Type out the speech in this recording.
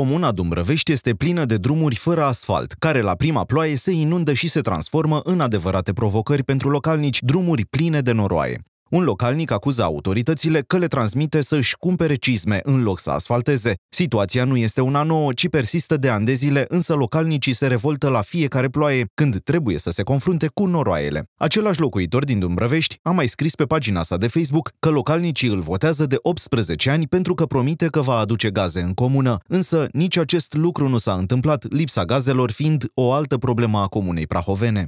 Comuna Dumbrăvești este plină de drumuri fără asfalt, care la prima ploaie se inundă și se transformă în adevărate provocări pentru localnici, drumuri pline de noroaie. Un localnic acuză autoritățile că le transmite să-și cumpere cizme în loc să asfalteze. Situația nu este una nouă, ci persistă de ani de zile, însă localnicii se revoltă la fiecare ploaie când trebuie să se confrunte cu noroaiele. Același locuitor din Dumbrăvești a mai scris pe pagina sa de Facebook că localnicii îl votează de 18 ani pentru că promite că va aduce gaze în comună, însă nici acest lucru nu s-a întâmplat, lipsa gazelor fiind o altă problemă a comunei prahovene.